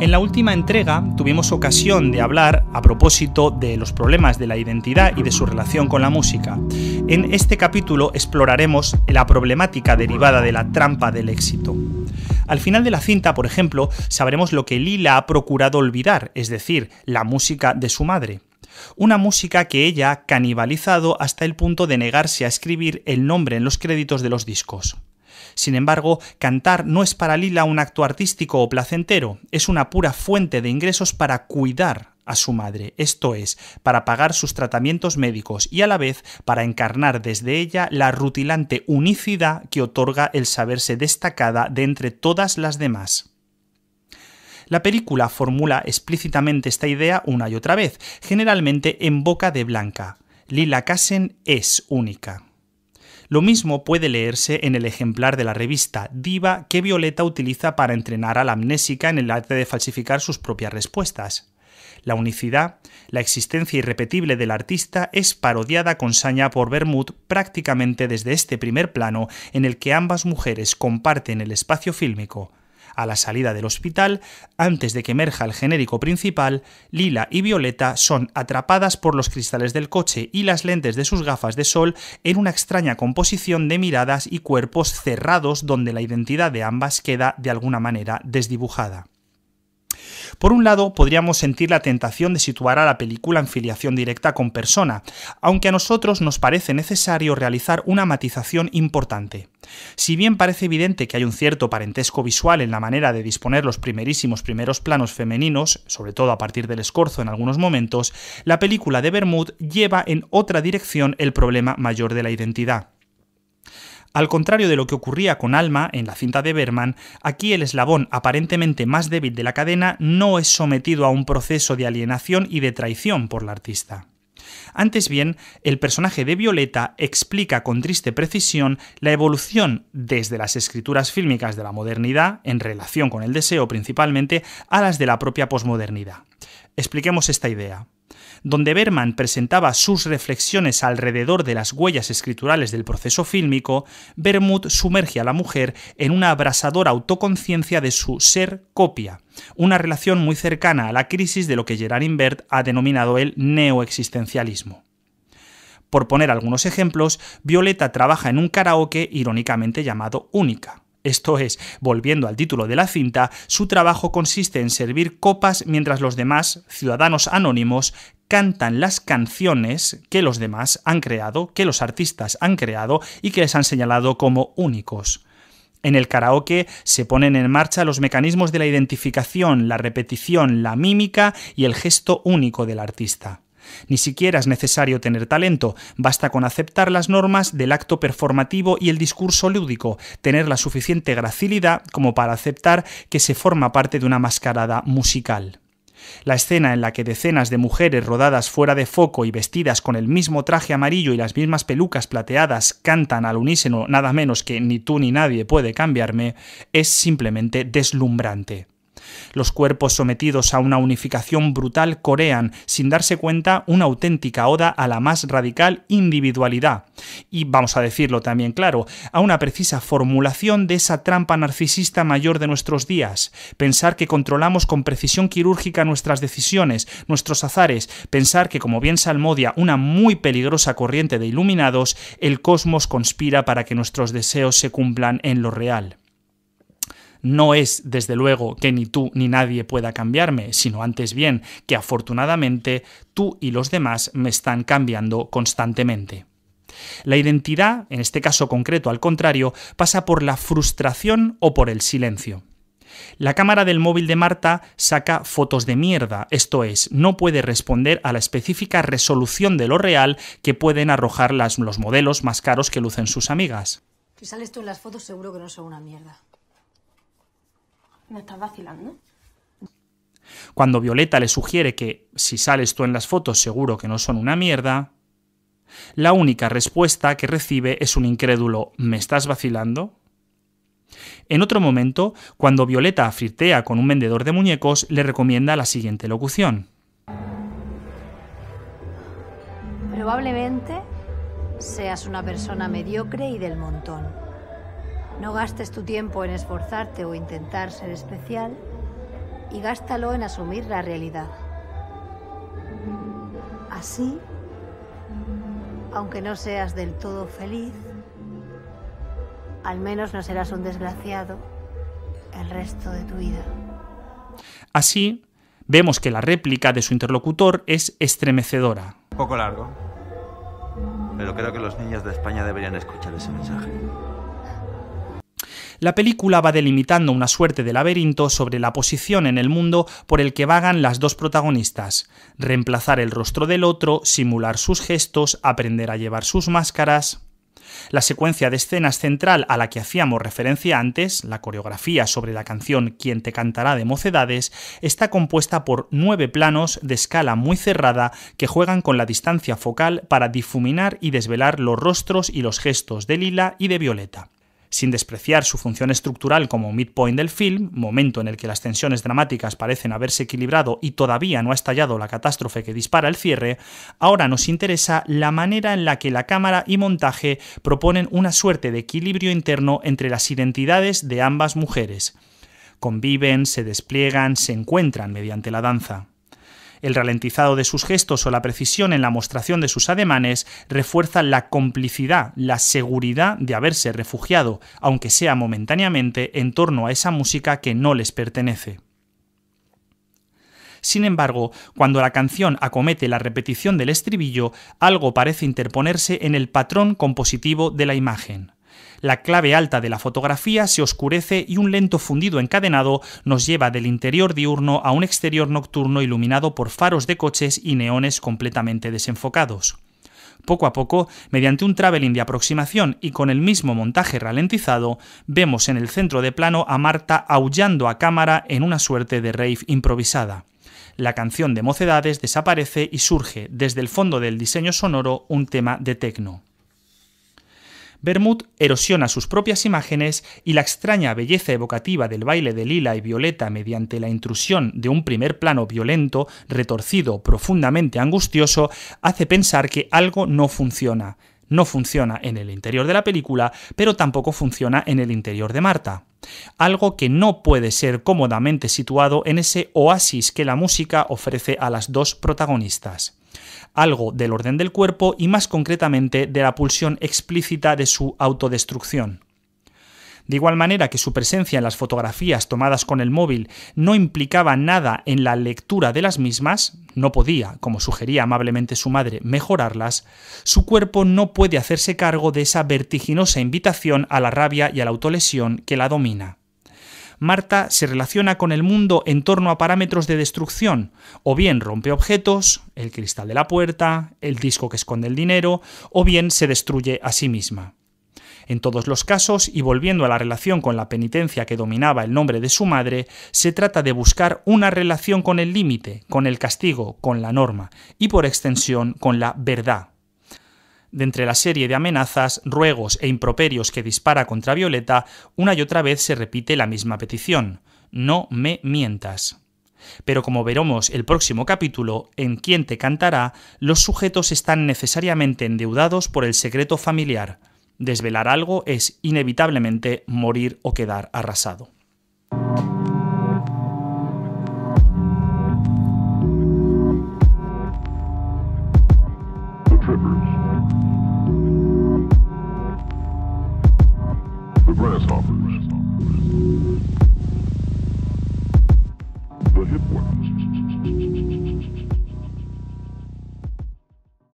En la última entrega tuvimos ocasión de hablar a propósito de los problemas de la identidad y de su relación con la música. En este capítulo exploraremos la problemática derivada de la trampa del éxito. Al final de la cinta, por ejemplo, sabremos lo que Lila ha procurado olvidar, es decir, la música de su madre. Una música que ella ha canibalizado hasta el punto de negarse a escribir el nombre en los créditos de los discos. Sin embargo, cantar no es para Lila un acto artístico o placentero, es una pura fuente de ingresos para cuidar a su madre, esto es, para pagar sus tratamientos médicos y a la vez para encarnar desde ella la rutilante unicidad que otorga el saberse destacada de entre todas las demás. La película formula explícitamente esta idea una y otra vez, generalmente en boca de Blanca. Lila Kassen es única. Lo mismo puede leerse en el ejemplar de la revista Diva que Violeta utiliza para entrenar a la amnésica en el arte de falsificar sus propias respuestas. La unicidad, la existencia irrepetible del artista es parodiada con saña por Bermud prácticamente desde este primer plano en el que ambas mujeres comparten el espacio fílmico, a la salida del hospital, antes de que emerja el genérico principal, Lila y Violeta son atrapadas por los cristales del coche y las lentes de sus gafas de sol en una extraña composición de miradas y cuerpos cerrados donde la identidad de ambas queda de alguna manera desdibujada. Por un lado, podríamos sentir la tentación de situar a la película en filiación directa con persona, aunque a nosotros nos parece necesario realizar una matización importante. Si bien parece evidente que hay un cierto parentesco visual en la manera de disponer los primerísimos primeros planos femeninos, sobre todo a partir del escorzo en algunos momentos, la película de Bermud lleva en otra dirección el problema mayor de la identidad. Al contrario de lo que ocurría con Alma en la cinta de Berman, aquí el eslabón aparentemente más débil de la cadena no es sometido a un proceso de alienación y de traición por la artista. Antes bien, el personaje de Violeta explica con triste precisión la evolución desde las escrituras fílmicas de la modernidad, en relación con el deseo principalmente, a las de la propia posmodernidad. Expliquemos esta idea donde Berman presentaba sus reflexiones alrededor de las huellas escriturales del proceso fílmico, Bermud sumerge a la mujer en una abrasadora autoconciencia de su ser copia, una relación muy cercana a la crisis de lo que Gerard Invert ha denominado el neoexistencialismo. Por poner algunos ejemplos, Violeta trabaja en un karaoke irónicamente llamado Única. Esto es, volviendo al título de la cinta, su trabajo consiste en servir copas mientras los demás, ciudadanos anónimos, cantan las canciones que los demás han creado, que los artistas han creado y que les han señalado como únicos. En el karaoke se ponen en marcha los mecanismos de la identificación, la repetición, la mímica y el gesto único del artista. Ni siquiera es necesario tener talento, basta con aceptar las normas del acto performativo y el discurso lúdico, tener la suficiente gracilidad como para aceptar que se forma parte de una mascarada musical. La escena en la que decenas de mujeres rodadas fuera de foco y vestidas con el mismo traje amarillo y las mismas pelucas plateadas cantan al unísono nada menos que ni tú ni nadie puede cambiarme es simplemente deslumbrante. Los cuerpos sometidos a una unificación brutal corean, sin darse cuenta, una auténtica oda a la más radical individualidad. Y vamos a decirlo también claro, a una precisa formulación de esa trampa narcisista mayor de nuestros días. Pensar que controlamos con precisión quirúrgica nuestras decisiones, nuestros azares, pensar que, como bien Salmodia, una muy peligrosa corriente de iluminados, el cosmos conspira para que nuestros deseos se cumplan en lo real no es, desde luego, que ni tú ni nadie pueda cambiarme, sino antes bien que afortunadamente tú y los demás me están cambiando constantemente. La identidad, en este caso concreto al contrario, pasa por la frustración o por el silencio. La cámara del móvil de Marta saca fotos de mierda, esto es, no puede responder a la específica resolución de lo real que pueden arrojar los modelos más caros que lucen sus amigas. Si sales tú en las fotos seguro que no son una mierda. ¿Me estás vacilando? Cuando Violeta le sugiere que si sales tú en las fotos seguro que no son una mierda, la única respuesta que recibe es un incrédulo ¿me estás vacilando? En otro momento, cuando Violeta afirtea con un vendedor de muñecos, le recomienda la siguiente locución. Probablemente seas una persona mediocre y del montón no gastes tu tiempo en esforzarte o intentar ser especial y gástalo en asumir la realidad. Así, aunque no seas del todo feliz, al menos no serás un desgraciado el resto de tu vida. Así, vemos que la réplica de su interlocutor es estremecedora. Un poco largo, pero creo que los niños de España deberían escuchar ese mensaje. La película va delimitando una suerte de laberinto sobre la posición en el mundo por el que vagan las dos protagonistas, reemplazar el rostro del otro, simular sus gestos, aprender a llevar sus máscaras. La secuencia de escenas central a la que hacíamos referencia antes, la coreografía sobre la canción Quien te cantará de mocedades, está compuesta por nueve planos de escala muy cerrada que juegan con la distancia focal para difuminar y desvelar los rostros y los gestos de Lila y de Violeta sin despreciar su función estructural como midpoint del film, momento en el que las tensiones dramáticas parecen haberse equilibrado y todavía no ha estallado la catástrofe que dispara el cierre, ahora nos interesa la manera en la que la cámara y montaje proponen una suerte de equilibrio interno entre las identidades de ambas mujeres. Conviven, se despliegan, se encuentran mediante la danza. El ralentizado de sus gestos o la precisión en la mostración de sus ademanes refuerza la complicidad, la seguridad de haberse refugiado, aunque sea momentáneamente, en torno a esa música que no les pertenece. Sin embargo, cuando la canción acomete la repetición del estribillo, algo parece interponerse en el patrón compositivo de la imagen. La clave alta de la fotografía se oscurece y un lento fundido encadenado nos lleva del interior diurno a un exterior nocturno iluminado por faros de coches y neones completamente desenfocados. Poco a poco, mediante un traveling de aproximación y con el mismo montaje ralentizado, vemos en el centro de plano a Marta aullando a cámara en una suerte de rave improvisada. La canción de Mocedades desaparece y surge, desde el fondo del diseño sonoro, un tema de tecno. Bermud erosiona sus propias imágenes y la extraña belleza evocativa del baile de lila y violeta mediante la intrusión de un primer plano violento, retorcido, profundamente angustioso, hace pensar que algo no funciona. No funciona en el interior de la película, pero tampoco funciona en el interior de Marta. Algo que no puede ser cómodamente situado en ese oasis que la música ofrece a las dos protagonistas algo del orden del cuerpo y más concretamente de la pulsión explícita de su autodestrucción. De igual manera que su presencia en las fotografías tomadas con el móvil no implicaba nada en la lectura de las mismas, no podía, como sugería amablemente su madre, mejorarlas, su cuerpo no puede hacerse cargo de esa vertiginosa invitación a la rabia y a la autolesión que la domina. Marta se relaciona con el mundo en torno a parámetros de destrucción, o bien rompe objetos, el cristal de la puerta, el disco que esconde el dinero, o bien se destruye a sí misma. En todos los casos, y volviendo a la relación con la penitencia que dominaba el nombre de su madre, se trata de buscar una relación con el límite, con el castigo, con la norma, y por extensión con la verdad. De entre la serie de amenazas, ruegos e improperios que dispara contra Violeta, una y otra vez se repite la misma petición. No me mientas. Pero como veremos el próximo capítulo, en Quién te cantará, los sujetos están necesariamente endeudados por el secreto familiar. Desvelar algo es inevitablemente morir o quedar arrasado.